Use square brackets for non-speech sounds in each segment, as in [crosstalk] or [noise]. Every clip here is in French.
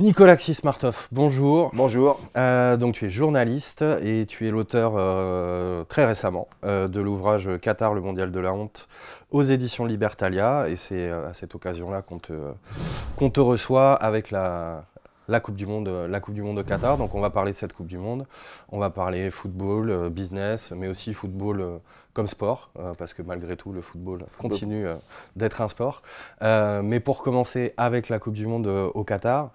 Nicolas Xismartoff, bonjour. Bonjour. Euh, donc tu es journaliste et tu es l'auteur euh, très récemment euh, de l'ouvrage Qatar, le mondial de la honte aux éditions Libertalia. Et c'est à cette occasion-là qu'on te, te reçoit avec la, la Coupe du Monde, euh, la Coupe du Monde au Qatar. Donc on va parler de cette Coupe du Monde. On va parler football, euh, business, mais aussi football euh, comme sport, parce que malgré tout le football, football. continue d'être un sport. mais pour commencer avec la Coupe du Monde au Qatar,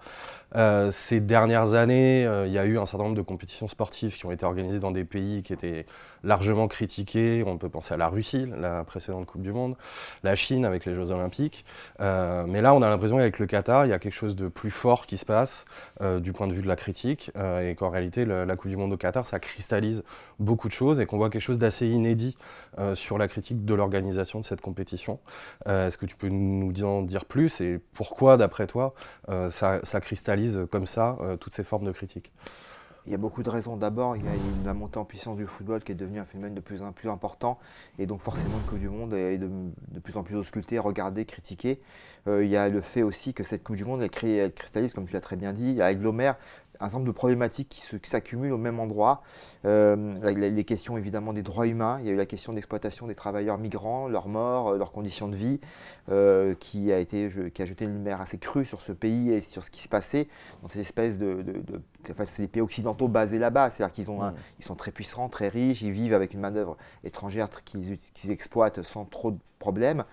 ces dernières années, il y a eu un certain nombre de compétitions sportives qui ont été organisées dans des pays qui étaient largement critiqués. On peut penser à la Russie, la précédente Coupe du Monde, la Chine avec les Jeux Olympiques. mais là, on a l'impression qu'avec le Qatar, il y a quelque chose de plus fort qui se passe. Euh, du point de vue de la critique euh, et qu'en réalité la Coupe du Monde au Qatar ça cristallise beaucoup de choses et qu'on voit quelque chose d'assez inédit euh, sur la critique de l'organisation de cette compétition. Est-ce que tu peux nous en dire plus et pourquoi d'après toi ça, ça, cristallise comme ça toutes ces formes de critique il y a beaucoup de raisons. D'abord, il y a la montée en puissance du football qui est devenue un phénomène de plus en plus important et donc forcément la Coupe du Monde est de, plus en plus auscultée, regardée, critiquée. Euh, il y a le fait aussi que cette Coupe du Monde, elle, crée, elle cristallise, comme tu l'as très bien dit, elle agglomère un certain de problématiques qui s'accumulent au même endroit. Euh, les questions évidemment des droits humains, il y a eu la question d'exploitation des travailleurs migrants, leur mort, euh, leurs conditions de vie, euh, qui, a été, qui a jeté une lumière assez crue sur ce pays et sur ce qui se passait dans ces espèces de... c'est des pays occidentaux basés là-bas, c'est-à-dire qu'ils mmh. sont très puissants, très riches, ils vivent avec une manœuvre étrangère qu'ils exploitent sans trop de problèmes.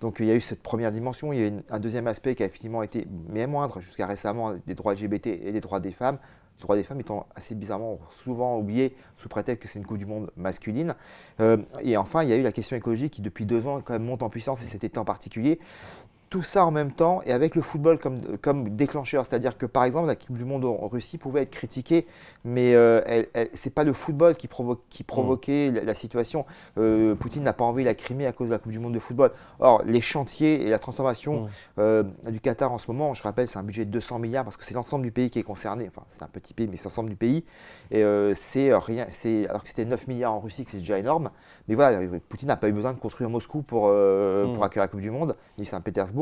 Donc il y a eu cette première dimension, il y a eu un deuxième aspect qui a effectivement été, mais moindre jusqu'à récemment, des droits LGBT et des droits des femmes le droit des femmes étant assez bizarrement souvent oublié sous prétexte que c'est une Coupe du Monde masculine. Euh, et enfin, il y a eu la question écologique qui, depuis deux ans, quand même, monte en puissance, et cet été en particulier tout ça en même temps et avec le football comme, comme déclencheur. C'est-à-dire que par exemple, la Coupe du Monde en Russie pouvait être critiquée, mais euh, ce pas le football qui, provoque qui mm. provoquait la, situation. Euh, Poutine n'a pas envie de la Crimée à cause de la Coupe du Monde de football. Or, les chantiers et la transformation mm. euh, du Qatar en ce moment, je rappelle, c'est un budget de 200 milliards parce que c'est l'ensemble du pays qui est concerné. Enfin, c'est un petit pays, mais c'est l'ensemble du pays. Et euh, c'est rien, alors que c'était 9 milliards en Russie, que c'est déjà énorme. Mais voilà, Poutine n'a pas eu besoin de construire Moscou pour, mm. pour accueillir la Coupe du Monde, ni Saint-Pétersbourg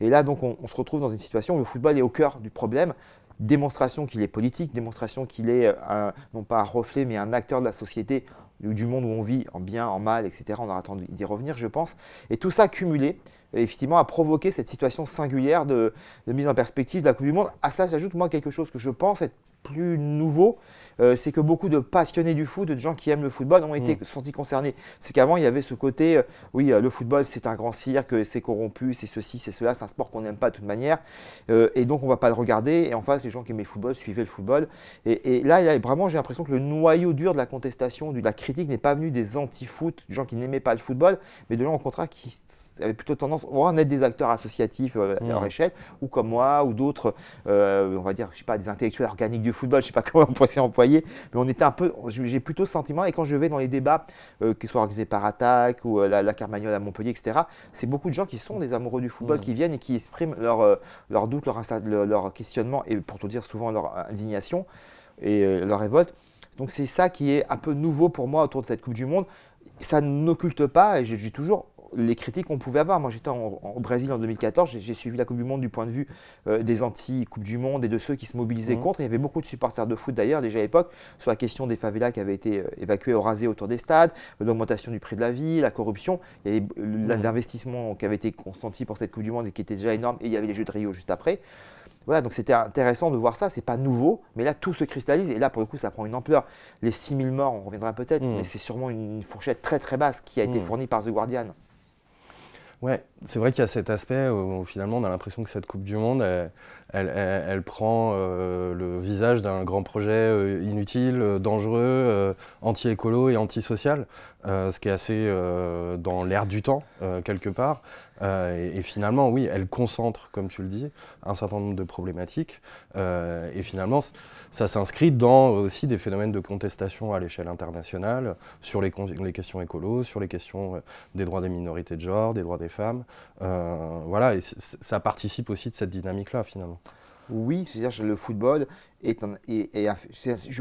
et là, donc, on, se retrouve dans une situation où le football est au cœur du problème démonstration qu'il est politique, démonstration qu'il est euh, non pas un reflet, mais un acteur de la société, du monde où on vit, en bien, en mal, etc. On aura attendu d'y revenir, je pense. Et tout ça cumulé, euh, effectivement, a provoqué cette situation singulière de, de mise en perspective de la Coupe du Monde. À ça s'ajoute, moi, quelque chose que je pense être plus nouveau, euh, c'est que beaucoup de passionnés du foot, de gens qui aiment le football, ont été mm. concernés. C'est qu'avant, il y avait ce côté, euh, oui, euh, le football, c'est un grand cirque, c'est corrompu, c'est ceci, c'est cela, c'est un sport qu'on n'aime pas de toute manière. et donc, on ne va pas le regarder. Et en face, les gens qui aimaient le football suivaient le football. Et, là, vraiment, j'ai l'impression que le noyau dur de la contestation, de la critique, n'est pas venu des anti-foot, des gens qui n'aimaient pas le football, mais de gens, au contraire, qui avaient plutôt tendance à être des acteurs associatifs à leur mm. échelle, ou comme moi, ou d'autres, on va dire, je sais pas, des intellectuels organiques du football, je sais pas [laughs] comment on pourrait mais on était un peu, j'ai plutôt ce sentiment, et quand je vais dans les débats, euh, qu'ils soient organisés par Attaque ou euh, la, Carmagnole à Montpellier, etc., c'est beaucoup de gens qui sont des amoureux du football, mm. qui viennent et qui expriment leurs leur doutes, leurs leur, questionnements, et pour tout dire, souvent leur indignation et euh, leur révolte. Donc c'est ça qui est un peu nouveau pour moi autour de cette Coupe du Monde. Ça n'occulte pas, et je dis toujours, les critiques qu'on pouvait avoir. Moi, j'étais au Brésil en 2014, j'ai suivi la Coupe du Monde du point de vue euh, des anti-Coupe du Monde et de ceux qui se mobilisaient mhm. contre. Il y avait beaucoup de supporters de foot d'ailleurs, déjà à l'époque, sur la question des favelas qui avaient été euh, évacuées ou rasées autour des stades, l'augmentation du prix de la vie, la corruption. Il euh, mhm. l'investissement qui avait été consenti pour cette Coupe du Monde et qui était déjà énorme, et il y avait les Jeux de Rio juste après. Voilà, donc c'était intéressant de voir ça, c'est pas nouveau, mais là tout se cristallise et là pour le coup ça prend une ampleur. Les 6000 morts, on reviendra peut-être, mhm. mais c'est sûrement une fourchette très très basse qui a été fournie par The Guardian. Ouais, c'est vrai qu'il y a cet aspect où, finalement on a l'impression que cette Coupe du Monde, elle, prend euh, le visage d'un grand projet euh, inutile, euh, dangereux, anti-écolo et anti antisocial, ce qui est assez dans l'air du temps quelque part. Euh, et, finalement, oui, elle concentre, comme tu le dis, un certain nombre de problématiques. Euh, et finalement, ça s'inscrit dans aussi des phénomènes de contestation à l'échelle internationale sur les, les, questions écolos, sur les questions euh, des droits des minorités de genre, des droits des femmes. voilà, et ça participe aussi de cette dynamique-là, finalement. Oui, c'est-à-dire le football et un,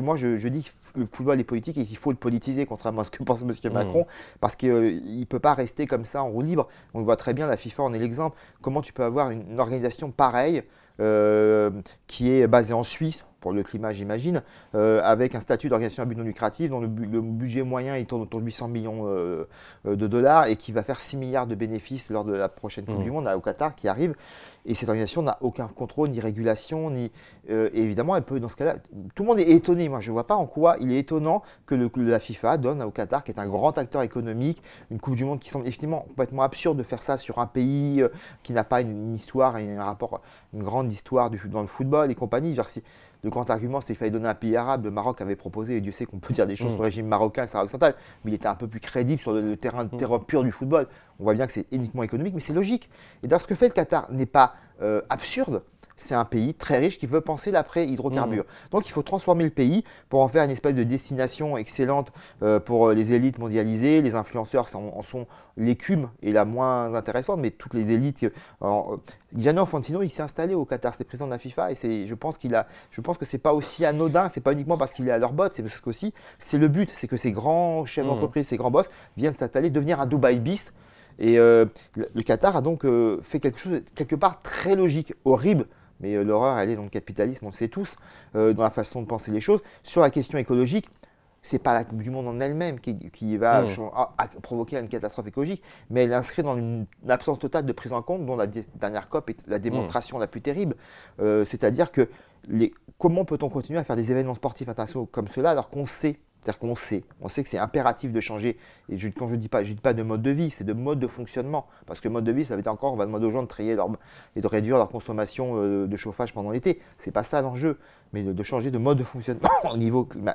moi, je, dis que le football est politique et qu'il faut le politiser, contrairement à ce que pense M. Hmm. Macron, parce qu'il euh, ne peut pas rester comme ça en roue libre. On le voit très bien, la FIFA en est l'exemple. Comment tu peux avoir une, organisation pareille euh, qui est basée en Suisse, pour le climat, j'imagine, euh, avec un statut d'organisation à but non lucratif dont le, budget moyen est autour de 800 millions de dollars et qui va faire 6 milliards de bénéfices lors de la prochaine Coupe hmm. du Monde au Qatar qui arrive. Et cette organisation n'a aucun contrôle, ni régulation, ni. et évidemment, elle dans ce cas-là. Tout le monde est étonné. Moi, je ne vois pas en quoi il est étonnant que la FIFA donne au Qatar, qui est un grand acteur économique, une Coupe du Monde qui semble effectivement complètement absurde de faire ça sur un pays euh, qui n'a pas une, histoire et un rapport, une grande histoire du, dans le football et compagnie. Vers de le grand argument, c'est qu'il fallait donner un pays arabe. Le Maroc avait proposé, et Dieu sait qu'on peut dire des choses au mm. sur le régime marocain et Sahara occidental, mais il était un peu plus crédible sur le, mm. terrain, pur du football. On voit bien que c'est uniquement économique, mais c'est logique. Et d'ailleurs, ce que fait le Qatar n'est pas euh, absurde, c'est un pays très riche qui veut penser l'après-hydrocarbures. Mmh. Donc il faut transformer le pays pour en faire une espèce de destination excellente euh, pour euh, les élites mondialisées. Les influenceurs en, en sont l'écume et la moins intéressante, mais toutes les élites. Gianfranco euh, Gianni il s'est installé au Qatar, c'est président de la FIFA, et c'est, je pense qu'il a, je pense que c'est pas aussi anodin, c'est pas uniquement parce qu'il est à leur botte, c'est parce aussi c'est le but, c'est que ces grands chefs mmh. d'entreprise, ces grands boss viennent s'installer, devenir un Dubaï bis. Et le Qatar a donc fait quelque chose quelque part très logique, horrible, mais euh, l'horreur, elle est dans le capitalisme, on le sait tous, euh, dans la façon de penser les choses. Sur la question écologique, ce n'est pas la Coupe du Monde en elle-même qui, va mmh. provoquer une catastrophe écologique, mais elle est inscrite dans une, absence totale de prise en compte dont la dernière COP est la démonstration mmh. la plus terrible. Euh, c'est-à-dire que comment peut-on continuer à faire des événements sportifs internationaux comme cela alors qu'on sait c'est-à-dire qu'on sait, on sait que c'est impératif de changer. Et je, quand je ne dis pas, pas de mode de vie, c'est de mode de fonctionnement. Parce que mode de vie, ça veut dire encore, on va demander aux gens de trier et de réduire leur consommation euh, de chauffage pendant l'été. C'est pas ça l'enjeu, mais de, changer de mode de fonctionnement [laughs]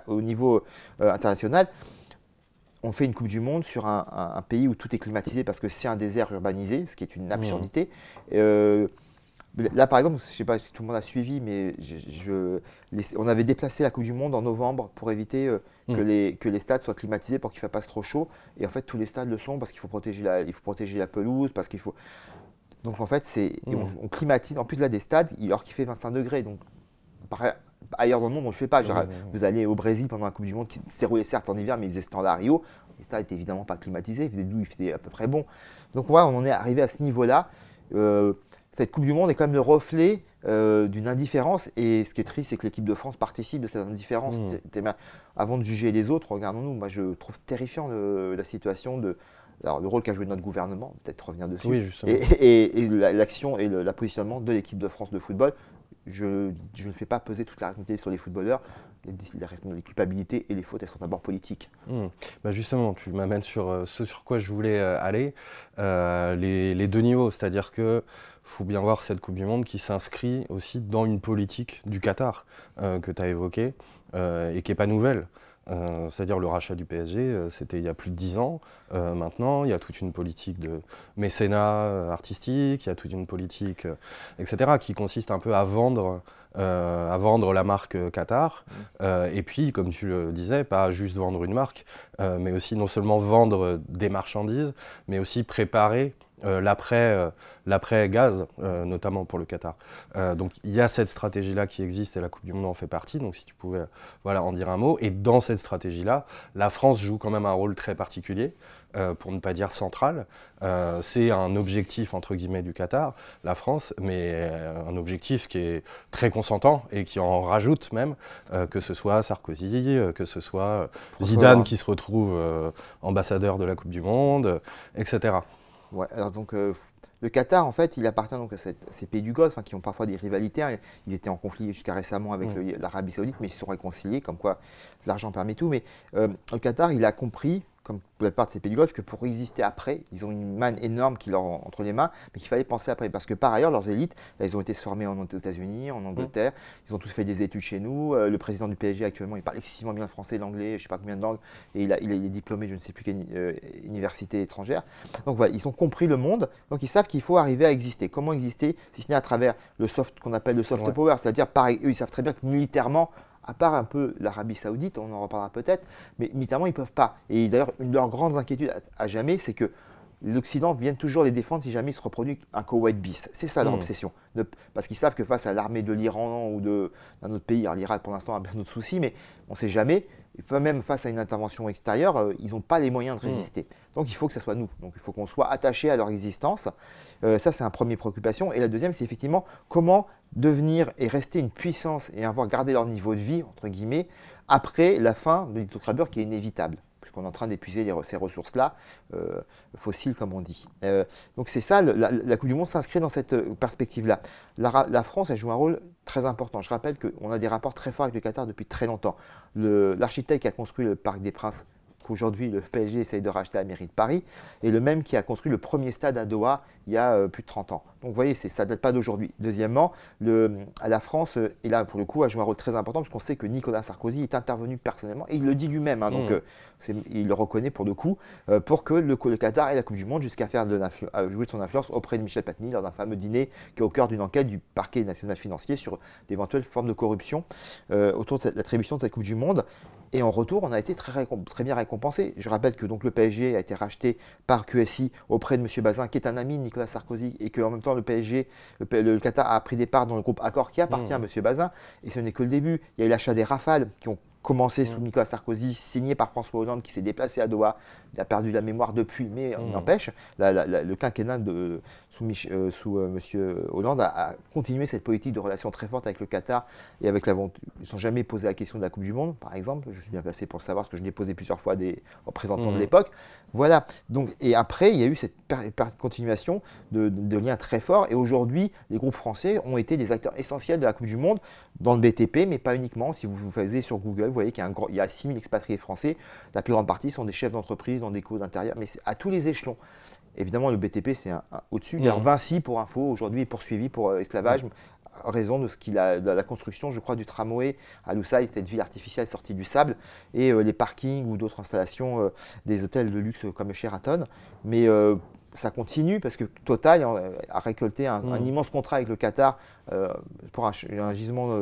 au niveau, euh, international. On fait une Coupe du Monde sur un, pays où tout est climatisé parce que c'est un désert urbanisé, ce qui est une mmh. absurdité. Euh, Là, par exemple, je ne sais pas si tout le monde a suivi, mais on avait déplacé la Coupe du Monde en novembre pour éviter euh, mm. que, les, stades soient climatisés pour qu'il ne fasse pas trop chaud. Et en fait, tous les stades le sont parce qu'il faut, protéger la, faut protéger pelouse, parce qu'il faut. Donc en fait, mm. on, climatise. En plus, là, des stades, alors qu'il fait 25 degrés. Donc ailleurs dans le monde, on ne le fait pas. Euh, vous allez au Brésil pendant la Coupe du Monde qui s'est roulée certes en hiver, mais il faisait standard Rio. Les stades n'étaient évidemment pas climatisés. Il faisait doux, il faisait à peu près bon. Donc voilà, on en est arrivé à ce niveau-là. Euh, cette Coupe du Monde est quand même le reflet euh, d'une indifférence. Et ce qui est triste, c'est que l'équipe de France participe de cette indifférence. Hmm. avant de juger les autres, regardons-nous. Moi, je trouve terrifiant la situation de. Alors, le rôle qu'a joué notre gouvernement, peut-être revenir dessus. et, et, l'action et le positionnement de l'équipe de France de football. Je, ne fais pas peser toute la responsabilité sur les footballeurs. Les, les, les, culpabilités et les fautes, elles sont d'abord politiques. Hmm. Bah justement, tu m'amènes sur euh, ce sur quoi je voulais euh, aller, les, les, deux niveaux. C'est-à-dire que faut bien voir cette Coupe du Monde qui s'inscrit aussi dans une politique du Qatar euh, que tu as évoquée euh, et qui n'est pas nouvelle. Euh, c'est-à-dire le rachat du PSG, c'était il y a plus de dix ans. maintenant, il y a toute une politique de mécénat artistique, il y a toute une politique, etc., qui consiste un peu à vendre à vendre la marque Qatar. Mm. et puis, comme tu le disais, pas juste vendre une marque, mais aussi non seulement vendre des marchandises, mais aussi préparer euh, l'après-gaz, euh, euh, notamment pour le Qatar. donc il y a cette stratégie-là qui existe et la Coupe du Monde en fait partie. Donc si tu pouvais voilà, en dire un mot. Et dans cette stratégie-là, la France joue quand même un rôle très particulier. pour ne pas dire central. c'est un objectif, entre guillemets, du Qatar, la France, mais un objectif qui est très consentant et qui en rajoute même, que ce soit Sarkozy, que ce soit Zidane qui se retrouve ambassadeur de la Coupe du Monde, etc alors donc euh, le Qatar, en fait, il appartient donc à ces pays du Golfe hein, qui ont parfois des rivalités. Hein, ils étaient en conflit jusqu'à récemment avec mm. l'Arabie Saoudite, mais ils se sont réconciliés, comme quoi l'argent permet tout. Mais euh, le Qatar, il a compris comme la plupart de ces pays du Golfe, que pour exister après, ils ont une manne énorme qui leur entre les mains, mais qu'il fallait penser après. Parce que par ailleurs, leurs élites, ils ont été formés aux États-Unis, en Angleterre, ils ont tous fait des études chez nous. Euh, le président du PSG actuellement, il parle excessivement bien le français, l'anglais, je ne sais pas combien de langues, et il, a, est diplômé, je ne sais plus quelle euh, université étrangère. Donc voilà, ils ont compris le monde, donc ils savent qu'il faut arriver à exister. Comment exister, si ce n'est à travers le soft qu'on appelle le soft power, c'est-à-dire, eux, ils savent très bien que militairement, à part un peu l'Arabie Saoudite, on en reparlera peut-être, mais militairement ils ne peuvent pas. Et d'ailleurs, une de leurs grandes inquiétudes à jamais, c'est que l'Occident vient toujours les défendre si jamais il se reproduit un Koweït bis. C'est ça leur hmm. obsession. parce qu'ils savent que face à l'armée de l'Iran ou d'un autre pays, l'Irak pour l'instant a [laughs] bien d'autres soucis, mais on ne sait jamais, même face à une intervention extérieure, euh, ils n'ont pas les moyens de hmm. résister. Donc il faut que ce soit nous. Donc il faut qu'on soit attaché à leur existence. Euh, ça, c'est un premier préoccupation. Et la deuxième, c'est effectivement comment devenir et rester une puissance et avoir gardé leur niveau de vie, entre guillemets, après la fin de l'hydrocarbure qui est inévitable puisqu'on est en train d'épuiser ces ressources-là, euh, fossiles comme on dit. Euh, donc c'est ça, la, Coupe du Monde s'inscrit dans cette euh, perspective-là. La, France, elle joue un rôle très important. Je rappelle qu'on a des rapports très forts avec le Qatar depuis très longtemps. L'architecte qui a construit le Parc des Princes, qu'aujourd'hui le PSG essaye de racheter à la mairie de Paris, est le même qui a construit le premier stade à Doha il y a plus de 30 ans. Donc vous voyez, ça ne date pas d'aujourd'hui. Deuxièmement, le, la France, euh, et là pour le coup, a joué un rôle très important, puisqu'on sait que Nicolas Sarkozy est intervenu personnellement, et il le dit lui-même, hein, donc mm. euh, il le reconnaît pour le coup, euh, pour que le, Qatar ait la Coupe du Monde jusqu'à faire jouer de son influence auprès de Michel Platini lors d'un fameux dîner qui est au cœur d'une enquête du parquet national financier sur d'éventuelles formes de corruption autour de l'attribution de cette Coupe du Monde. Et en retour, on a été très, bien récompensé. Je rappelle que donc le PSG a été racheté par QSI auprès de M. Bazin, qui est un ami de Nicolas Sarkozy, et qu'en même temps, le PSG, le, Qatar a pris des parts dans le groupe Accor qui appartient hmm. à M. Bazin, et ce n'est que le début. Il y a eu l'achat des Rafales qui ont commencé sous Nicolas Sarkozy, signé par François Hollande qui s'est déplacé à Doha. Il a perdu la mémoire depuis, mais on n'empêche, mm. le quinquennat de, sous, M. Euh, euh, Hollande a, continué cette politique de relations très fortes avec le Qatar et avec la Ils ne sont jamais posé la question de la Coupe du Monde, par exemple. Je suis bien passé pour savoir, ce que je l'ai posé plusieurs fois des représentants de mm. l'époque. Voilà. Donc, et après, il y a eu cette continuation de, liens très forts. Et aujourd'hui, les groupes français ont été des acteurs essentiels de la Coupe du Monde dans le BTP, mais pas uniquement. Si vous vous faisiez sur Google, vous voyez qu'il y a, 6 000 expatriés français. La plus grande partie sont des chefs d'entreprise, dans des cours d'intérieur, mais c'est à tous les échelons. Évidemment, le BTP, c'est au-dessus. D'ailleurs, a mmh. Vinci, pour info, aujourd'hui est poursuivi pour euh, esclavage, raison de, ce qu'il a, de la construction, je crois, du tramway à Lusail, cette ville artificielle sortie du sable, et euh, les parkings ou d'autres installations euh, des hôtels de luxe comme Sheraton. Mais ça continue parce que Total euh, a récolté un, mm. immense contrat avec le Qatar euh, pour un, gisement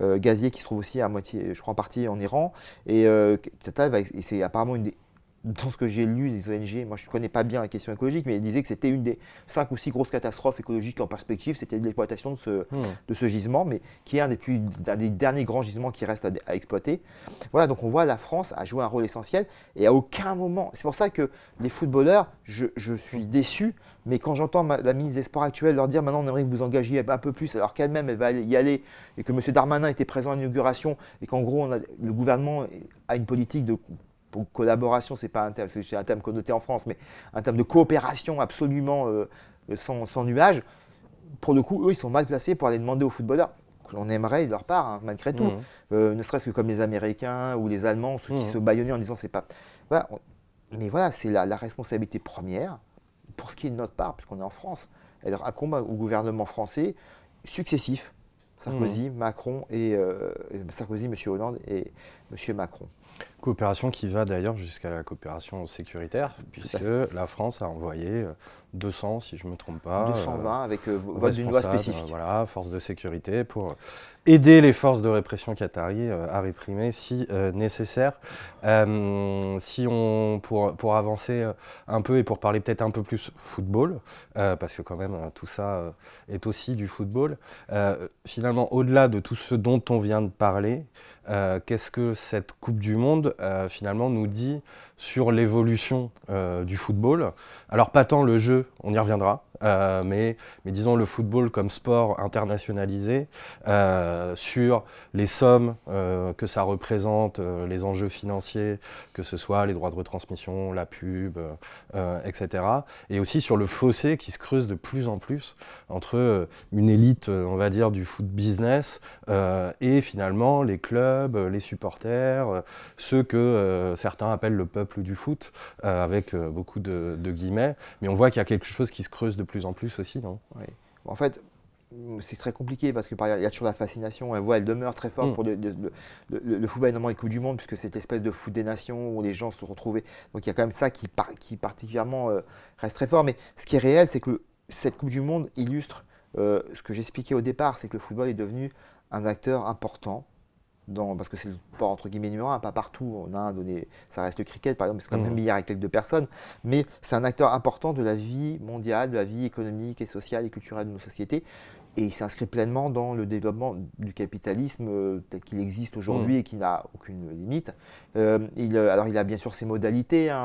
euh, gazier qui se trouve aussi à moitié, je crois en partie en Iran. Et Total, c'est apparemment une des dans ce que j'ai lu des ONG, moi je ne connais pas bien la question écologique, mais ils disaient que c'était une des cinq ou six grosses catastrophes écologiques en perspective, c'était l'exploitation de ce, hmm. de ce gisement, mais qui est un des, derniers grands gisements qui reste à, exploiter. Voilà, donc on voit la France a joué un rôle essentiel, et à aucun moment, c'est pour ça que les footballeurs, je, je suis déçu, mais quand j'entends la ministre des Sports actuelle leur dire maintenant on aimerait que vous engagiez un peu plus, alors qu'elle-même elle va y aller, et que M. Darmanin était présent à l'inauguration, et qu'en gros le gouvernement a une politique de collaboration, c'est pas un terme, c'est un terme connoté en France, mais un terme de coopération absolument euh, sans, nuage, pour le coup, eux, ils sont mal placés pour aller demander aux footballeurs. qu'on aimerait de leur part, hein, malgré tout. Mmh. Euh, ne serait-ce que comme les Américains ou les Allemands, ceux qui mmh. se baillonnent en disant c'est pas. Mais voilà, c'est la, responsabilité première, pour ce qui est de notre part, puisqu'on est en France. Elle combat au gouvernement français successif Sarkozy, mmh. Macron et euh, Sarkozy, M. Hollande et M. Macron. Coopération qui va d'ailleurs jusqu'à la coopération sécuritaire, puisque la France a envoyé euh, 200 si je ne me trompe pas. 220 euh, avec euh, votre loi spécifique. voilà, force de sécurité pour euh, aider les forces de répression qatari à réprimer si nécessaire. si on, pour, pour avancer un peu et pour parler peut-être un peu plus football, parce que quand même tout ça est aussi du football, finalement au-delà de tout ce dont on vient de parler, qu'est-ce que cette Coupe du Monde finalement nous dit sur l'évolution euh, du football. Alors pas tant le jeu, on y reviendra, euh, mais, mais, disons le football comme sport internationalisé, euh, sur les sommes euh, que ça représente, les enjeux financiers, que ce soit les droits de retransmission, la pub, etc. Et aussi sur le fossé qui se creuse de plus en plus entre une élite, on va dire, du foot business et finalement les clubs, les supporters, ceux que certains appellent le peuple du foot, avec beaucoup de, de, guillemets. Mais on voit qu'il y a quelque chose qui se creuse de de plus en plus aussi, non En fait, c'est très compliqué parce que il y a toujours la fascination. Elle voit, elle demeure très forte mm. pour le, le, football notamment les Coupes du Monde, puisque cette espèce de foot des nations où les gens se retrouvaient. Donc il y a quand même ça qui, qui particulièrement euh, reste très fort. Mais ce qui est réel, c'est que cette Coupe du Monde illustre euh, ce que j'expliquais au départ, c'est que le football est devenu un acteur important parce que c'est le sport entre guillemets numéro un, pas partout. En Inde, donné ça reste le cricket, par exemple, c'est quand même mmh. un milliard et quelques de personnes, mais c'est un acteur important de la vie mondiale, de la vie économique et sociale et culturelle de nos sociétés et il s'inscrit pleinement dans le développement du capitalisme euh, tel qu'il existe aujourd'hui mm. et qui n'a aucune limite. Euh, il, euh, alors il a bien sûr ses modalités. Hein,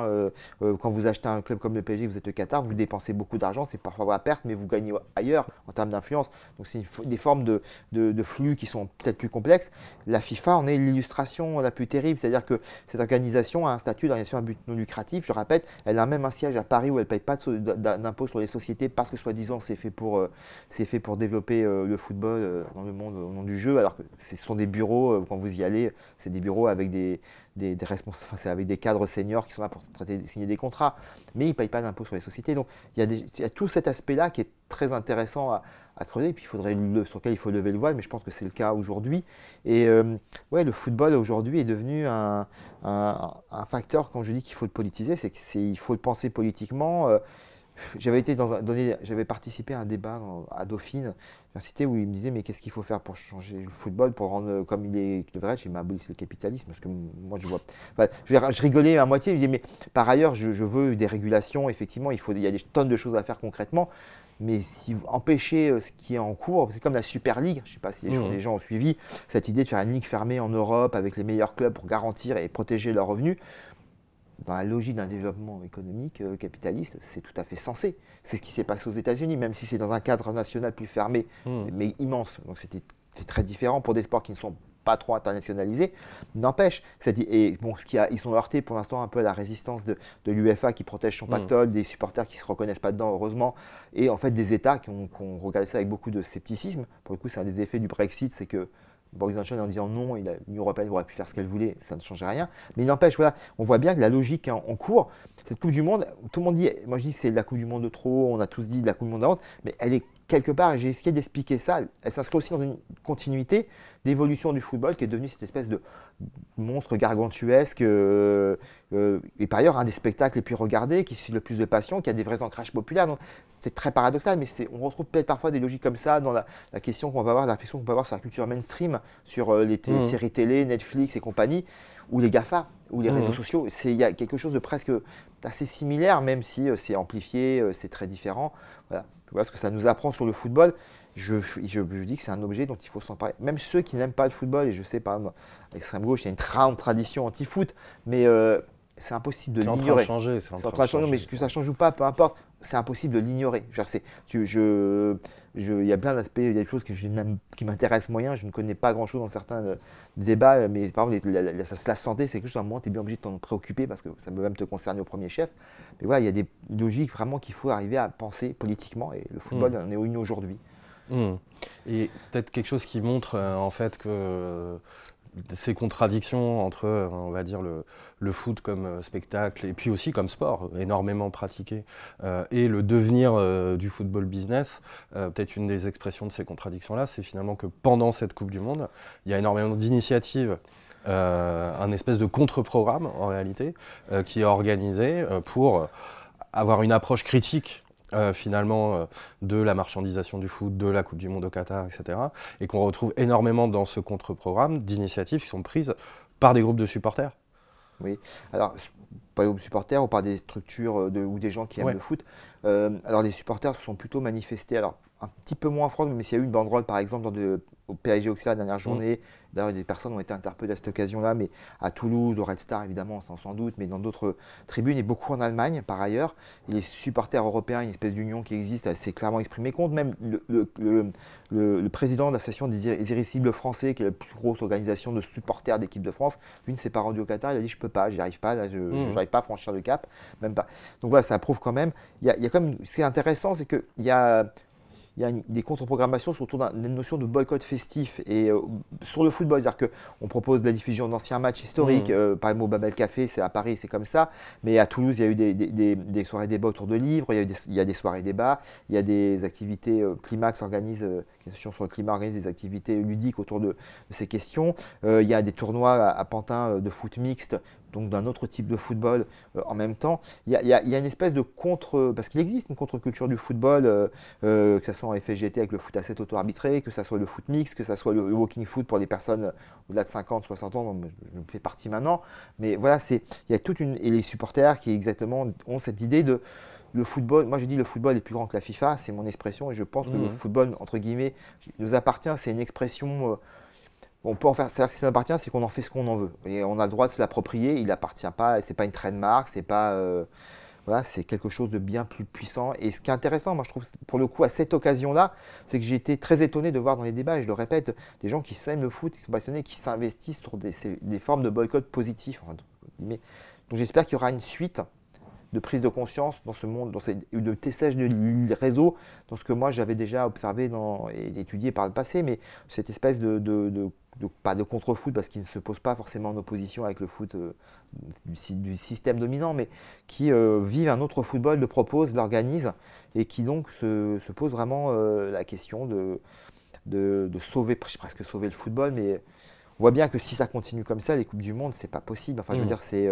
quand vous achetez un club comme le PSG, vous êtes au Qatar, vous dépensez beaucoup d'argent, c'est parfois à perte, mais vous gagnez ailleurs en termes d'influence. Donc c'est des formes de, de, flux qui sont peut-être plus complexes. La FIFA en est l'illustration la plus terrible, c'est-à-dire que cette organisation a un statut d'organisation à but non lucratif. Je répète, elle a même un siège à Paris où elle ne paye pas d'impôts sur les sociétés parce que soi-disant c'est fait, pour, fait pour développer développer euh, le football euh, dans le monde au nom du jeu, alors que ce sont des bureaux, euh, quand vous y allez, c'est des bureaux avec des, des, responsables, avec des cadres seniors qui sont là pour traiter, signer des contrats, mais ils ne payent pas d'impôts sur les sociétés. Donc il y, a tout cet aspect-là qui est très intéressant à, creuser, et puis il faudrait le, sur lequel il faut lever le voile, mais je pense que c'est le cas aujourd'hui. Et ouais, le football aujourd'hui est devenu un, un, facteur, quand je dis qu'il faut le politiser, c'est qu'il faut le penser politiquement. J'avais été dans j'avais participé à un débat à Dauphine, université, où il me disait mais qu'est-ce qu'il faut faire pour changer le football, pour rendre comme il est le vrai, j'ai ma le capitalisme, parce que moi je vois. je, rigolais à moitié, me disait mais par ailleurs je, veux des régulations, effectivement, il faut, y a des tonnes de choses à faire concrètement. Mais si vous empêchez euh, ce qui est en cours, c'est comme la Super League, je ne sais pas si mmh. les, gens ont suivi cette idée de faire une ligue fermée en Europe avec les meilleurs clubs pour garantir et protéger leurs revenus dans la logique d'un développement économique euh, capitaliste, c'est tout à fait sensé. C'est ce qui s'est passé aux États-Unis, même si c'est dans un cadre national plus fermé, hmm. mais immense. Donc c'est très différent pour des sports qui ne sont pas trop internationalisés. N'empêche, ils sont heurtés pour l'instant un peu à la résistance de, l'UFA qui protège son hmm. pactole, des supporters qui se reconnaissent pas dedans, heureusement, et en fait des États qui ont, qui ont regardé ça avec beaucoup de scepticisme. Pour le coup, c'est un des effets du Brexit, c'est que Boris Johnson en disant non, l'Union européenne aurait pu faire ce qu'elle voulait, ça ne changeait rien. Mais il n'empêche, voilà, on voit bien que la logique en, cours, cette Coupe du Monde, tout le monde dit, moi je dis c'est la Coupe du Monde de trop, on a tous dit de la Coupe du Monde avant, mais elle est quelque part, j'ai essayé d'expliquer ça, elle s'inscrit aussi dans une continuité d'évolution du football qui est devenu cette espèce de monstre gargantuesque euh, euh, et par ailleurs un des spectacles les plus regardés, qui suit le plus de passion, qui a des vrais ancrages populaires. c'est très paradoxal, mais on retrouve peut-être parfois des logiques comme ça dans la, question qu'on va avoir, la réflexion qu'on peut avoir sur la culture mainstream, sur euh, les mmh. séries télé, Netflix et compagnie, ou les GAFA ou les réseaux mmh. sociaux, il y a quelque chose de presque assez similaire, même si euh, c'est amplifié, euh, c'est très différent. Voilà. vois ce que ça nous apprend sur le football. Je, dis que c'est un objet dont il faut s'emparer. Même ceux qui n'aiment pas le football, et je sais, par exemple, à l'extrême gauche, il y a une grande tradition anti-foot, mais euh, c'est impossible de l'ignorer. C'est en changer, mais que ça change ou pas, peu importe c'est impossible de l'ignorer. Il je, je, y a plein d'aspects, il y a des choses que qui m'intéressent moyen, je ne connais pas grand-chose dans certains euh, débats, euh, mais par exemple, la, santé, c'est quelque chose à un moment, tu es bien obligé de t'en préoccuper parce que ça peut même te concerner au premier chef. Mais voilà, il y a des logiques vraiment qu'il faut arriver à penser politiquement, et le football mmh. en est une aujourd'hui. Hmm. Et peut-être quelque chose qui montre euh, en fait que ces contradictions entre, on va dire, le, le foot comme euh, spectacle et puis aussi comme sport, énormément pratiqué, euh, et le devenir euh, du football business, peut-être une des expressions de ces contradictions-là, c'est finalement que pendant cette Coupe du Monde, il y a énormément d'initiatives. un espèce de contre-programme en réalité qui est organisé pour avoir une approche critique finalement de la marchandisation du foot, de la Coupe du Monde au Qatar, etc. Et qu'on retrouve énormément dans ce contre-programme d'initiatives qui sont prises par des groupes de supporters. Oui. Alors, par exemple, supporters ou par des structures euh, de, ou des gens qui aiment le foot. Euh, alors, les supporters se sont plutôt manifestés. Alors, un petit peu moins en mais s'il y a eu une banderole, par exemple, dans de, au PSG Auxerre la dernière mm. journée. D'ailleurs, des personnes ont été interpellées à cette occasion-là, mais à Toulouse, au Red Star, évidemment, sans, sans doute, mais dans d'autres tribunes et beaucoup en Allemagne, par ailleurs. les supporters européens, une espèce d'union qui existe, s'est clairement exprimé contre. Même le, le, président de la l'association des Irrécibles Français, qui est la plus grosse organisation de supporters d'équipe de France, lui ne s'est pas rendu au Qatar. Il a dit Je peux pas, j'y arrive pas, je n'arrive mm. pas à franchir le cap, même pas. Donc voilà, ça prouve quand même. y a, quand même, ce qui est intéressant, c'est qu'il y a il y a des contre-programmations autour d'une notion de boycott festif et euh, sur le football, c'est-à-dire qu'on propose la diffusion d'anciens matchs historiques. Mmh. Euh, par exemple, au Babel Café, c'est à Paris, c'est comme ça. Mais à Toulouse, il y a eu des, soirées débats autour de livres, il y, a des, soirées débats, il y a des activités euh, Climax organise, sur le climat organise des activités ludiques autour de, ces questions. il y a des tournois à Pantin de foot mixte donc d'un autre type de football euh, en même temps. Il y a, une espèce de contre, euh, parce qu'il existe une contre-culture du football, euh, que ce soit en FGT avec le foot à 7 auto-arbitré, que ce soit le foot mix, que ce soit le, walking foot pour des personnes au-delà de 50, 60 ans, dont je, fais partie maintenant. Mais voilà, c'est il y a toute une et les supporters qui exactement ont cette idée de le football, moi je dis le football est plus grand que la FIFA, c'est mon expression et je pense que le mhm. football, entre guillemets, nous appartient, c'est une expression on peut en faire, c'est-à-dire si ça appartient, c'est qu'on en fait ce qu'on en veut. Et on a le droit de se l'approprier, il n'appartient pas, c'est pas une trademark, c'est pas, euh, voilà, c'est quelque chose de bien plus puissant. Et ce qui est intéressant, moi je trouve, pour le coup, à cette occasion-là, c'est que j'ai été très étonné de voir dans les débats, et je le répète, des gens qui s'aiment le foot, qui sont passionnés, qui s'investissent sur des, formes de boycott positif. donc j'espère qu'il y aura une suite de prise de conscience dans ce monde, dans cette, de tessage de réseau, dans ce que moi j'avais déjà observé dans, et étudié par le passé, mais cette espèce de, pas de contre-foot, parce qu'il ne se pose pas forcément en opposition avec le foot euh, du, système dominant, mais qui euh, vivent un autre football, le propose, l'organise, et qui donc se, pose vraiment euh, la question de, de, sauver, presque sauver le football, mais on voit bien que si ça continue comme ça, les Coupes du Monde, c'est pas possible. Enfin, je veux mm. dire, c'est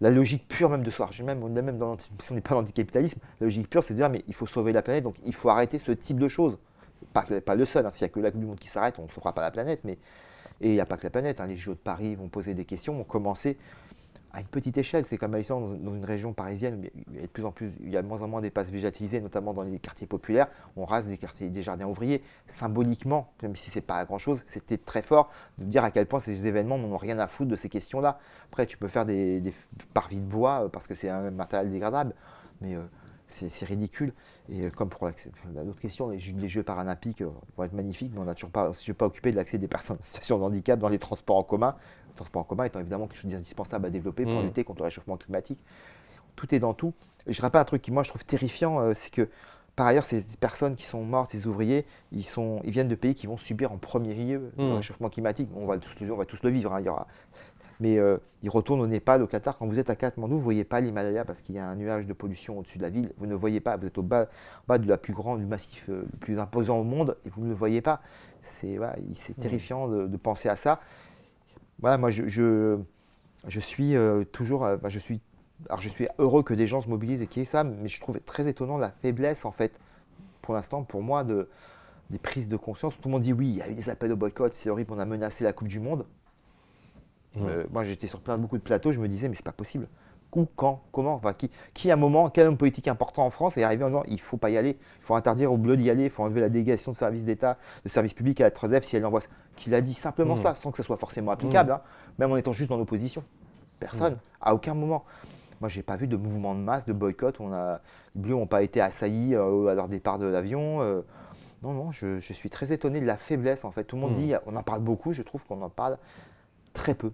la logique pure même de soir, même, même dans, si on n'est pas dans l'anticapitalisme, la logique pure c'est de dire mais il faut sauver la planète, donc il faut arrêter ce type de choses. Pas, pas le seul, hein. s'il n'y a que la du Monde qui s'arrête, on ne sauvera pas la planète, mais et il n'y a pas que la planète, hein. les jeux de Paris vont poser des questions, vont commencer à une petite échelle. C'est comme dans, une région parisienne, il y a de plus en plus, il y a de moins en moins d'espaces végétalisés, notamment dans les quartiers populaires. On rase des quartiers, des jardins ouvriers. Symboliquement, même si c'est pas grand chose, c'était très fort de dire à quel point ces événements n'ont rien à foutre de ces questions-là. Après, tu peux faire des, parvis de bois euh, parce que c'est un matériel dégradable, mais euh, c'est ridicule. Et euh, comme pour l'autre question, les, Jeux paralympiques vont être magnifiques, mais on n'a toujours pas, pas occupé de l'accès des personnes en situation de handicap dans les transports en commun transport en commun étant évidemment quelque chose d'indispensable à développer pour mm. lutter contre le réchauffement climatique. Tout est dans tout. je rappelle un truc qui, moi, je trouve terrifiant, euh, c'est que par ailleurs, ces personnes qui sont mortes, ces ouvriers, ils, sont, ils viennent de pays qui vont subir en premier lieu le mm. réchauffement climatique. On va tous, le vivre. Hein, il y aura... Mais euh, ils retournent au Népal, au Qatar. Quand vous êtes à Katmandou, vous ne voyez pas l'Himalaya parce qu'il y a un nuage de pollution au-dessus de la ville. Vous ne voyez pas. Vous êtes au bas, bas plus grande, du massif euh, le plus imposant au monde et vous ne le voyez pas. C'est mm. terrifiant de penser à ça voilà, moi, je, suis euh, toujours. Euh, je suis, alors, je suis heureux que des gens se mobilisent et qu'il y ait ça, mais je trouve très étonnant la faiblesse, en fait, pour l'instant, pour moi, de, des prises de conscience. Tout le monde dit oui, il y a eu des appels au boycott, c'est horrible, on a menacé la Coupe du Monde. Euh, moi, j'étais sur plein, beaucoup de plateaux, je me disais, mais c'est pas possible quand, comment, qui, qui à un moment, quel homme politique important en France est arrivé en disant il faut pas y aller, il faut interdire aux bleus d'y aller, il faut enlever la délégation de service d'État, de service public à la 3F si elle envoie. Qu'il a dit simplement mmh. ça, sans que ce soit forcément mmh. applicable, hein. même en étant juste dans l'opposition. Personne, mmh. à aucun moment. Moi, j'ai pas vu de mouvement de masse, de boycott. On a, les bleus n'ont pas été assaillis euh, à leur départ de l'avion. Euh. non, non, je, suis très étonné de la faiblesse en fait. Tout le monde dit, on en parle beaucoup, je trouve qu'on en parle très peu.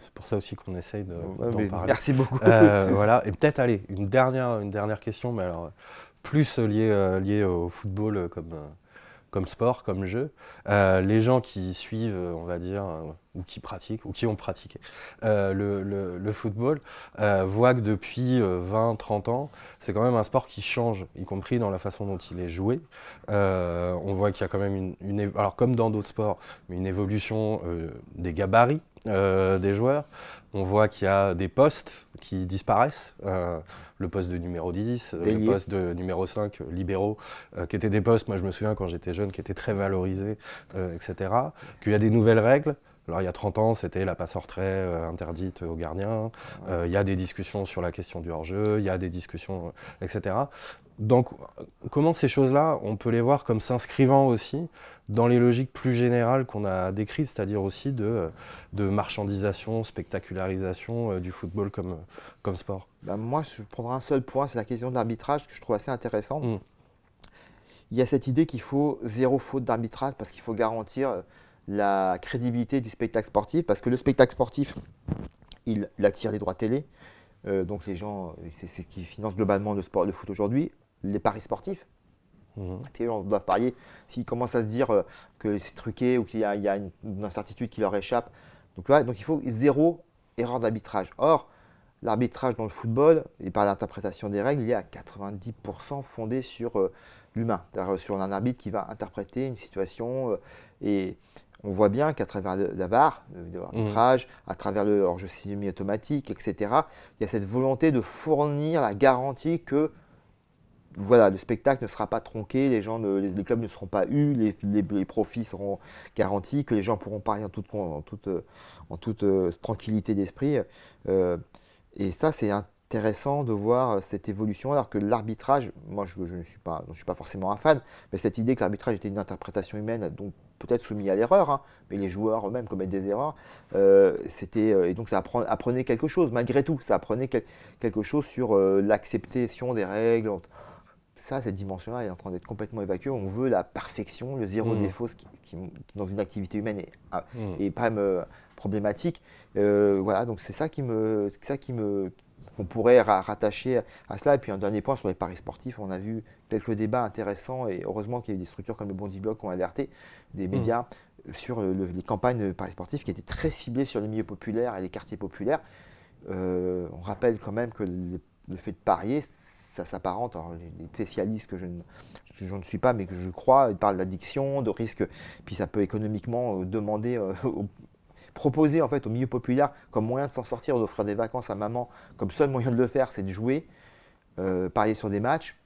C'est pour ça aussi qu'on essaye de, d'en parler. Merci beaucoup. Euh, [laughs] voilà. Et peut-être, allez, une dernière, une dernière question, mais alors plus liée, euh, liée au football euh, comme, comme sport, comme jeu. Euh, les gens qui suivent, on va dire, euh, ou qui pratiquent, ou qui ont pratiqué euh, le, football, euh, voient que depuis 20-30 ans, c'est quand même un sport qui change, y compris dans la façon dont il est joué. on voit qu'il y a quand même une, une alors comme dans d'autres sports, une évolution des gabarits des joueurs on voit qu'il y a des postes qui disparaissent. Euh, le poste de numéro 10, euh, le poste de numéro 5, euh, libéraux, qui étaient des postes, moi je me souviens quand j'étais jeune, qui étaient très valorisés, etc. Qu'il y a des nouvelles règles. Alors il y a 30 ans, c'était la passe hors trait euh, interdite aux gardiens. Euh, il y a des discussions sur la question du hors-jeu, il y a des discussions, euh, etc. Donc, comment ces choses-là, on peut les voir comme s'inscrivant aussi dans les logiques plus générales qu'on a décrites, c'est-à-dire aussi de, de, marchandisation, spectacularisation du football comme, comme sport ben, Moi, je prendrai un seul point, c'est la question de l'arbitrage, que je trouve assez intéressante. Mmh. Il y a cette idée qu'il faut zéro faute d'arbitrage parce qu'il faut garantir la crédibilité du spectacle sportif, parce que le spectacle sportif, il, attire les droits télé, euh, donc les gens, c'est ce qui finance globalement le sport, de foot aujourd'hui, les paris sportifs. Mhm. Les gens doivent parier. S'ils commencent à se dire euh, que c'est truqué ou qu'il y a, une, incertitude qui leur échappe, donc là, donc il faut zéro erreur d'arbitrage. Or, l'arbitrage dans le football, et par l'interprétation des règles, il est à 90% fondé sur euh, l'humain, c'est-à-dire sur un arbitre qui va interpréter une situation. et, on voit bien qu'à travers la barre le vidéo mm. arbitrage, à travers le hors-jeu semi-automatique, etc., il y a cette volonté de fournir la garantie que voilà, le spectacle ne sera pas tronqué, les, gens les, clubs ne seront pas eus, les, profits seront garantis, que les gens pourront parier en toute, euh, tranquillité d'esprit. Euh, et ça, c'est intéressant de voir cette évolution, alors que l'arbitrage, moi je, ne suis pas, je suis pas forcément un fan, mais cette idée que l'arbitrage était une interprétation humaine, donc peut-être soumis à l'erreur, hein, mais les joueurs eux-mêmes commettent des erreurs. Euh, c'était euh, et donc ça apprenait quelque chose malgré tout. Ça apprenait quelque chose sur euh, l'acceptation des règles. Ça, cette dimension-là est en train d'être complètement évacuée. On veut la perfection, le zéro mm. défaut, ce qui, dans une activité humaine est, quand ah, mm. pas problématique. voilà, donc c'est ça qui me, ça qui me, on pourrait rattacher à cela. Et puis un dernier point sur les paris sportifs, on a vu quelques débats intéressants et heureusement qu'il y a eu des structures comme le Bondi Bloc qui ont alerté des mmh. médias sur les campagnes de paris sportifs qui étaient très ciblées sur les milieux populaires et les quartiers populaires. Euh, on rappelle quand même que le, fait de parier, ça s'apparente, les spécialistes que je ne, ne, suis pas, mais que je crois, ils parlent d'addiction, de risque, puis ça peut économiquement euh, demander euh, aux, Proposer en fait au milieu populaire comme moyen de s'en sortir, d'offrir des vacances à maman, comme seul moyen de le faire, c'est de jouer, euh, parier sur des matchs.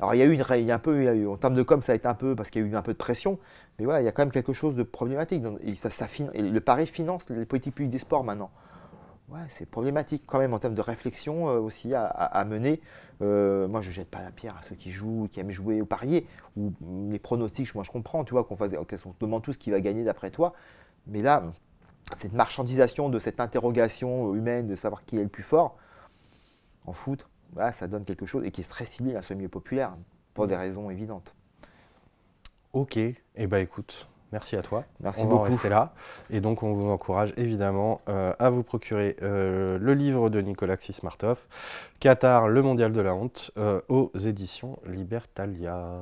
Alors il y a eu une, il un peu, en termes de com, ça a été un peu parce qu'il y a eu un peu de pression, mais voilà, il y a quand même quelque chose de problématique. ça, le pari finance les politiques publiques des sports maintenant. Ouais, c'est problématique quand même en termes de réflexion euh, aussi à, mener. Euh, moi, je jette pas la pierre à ceux qui jouent, qui aiment jouer ou parier, ou les pronostics. Moi, je comprends, tu vois, qu'on fasse, qu'on se demande tout ce qui va gagner d'après toi. Mais là, cette marchandisation de cette interrogation humaine de savoir qui est le plus fort, en foot, bah, ça donne quelque chose et qui est très similaire, à ce milieu populaire, pour des mm. raisons évidentes. Ok, et eh bah ben, écoute, merci à toi. Merci beaucoup. Va rester là. Et donc, on vous encourage évidemment euh, à vous procurer euh, le livre de Nicolas Xismartoff, « Qatar, le mondial de la honte, euh, aux éditions Libertalia.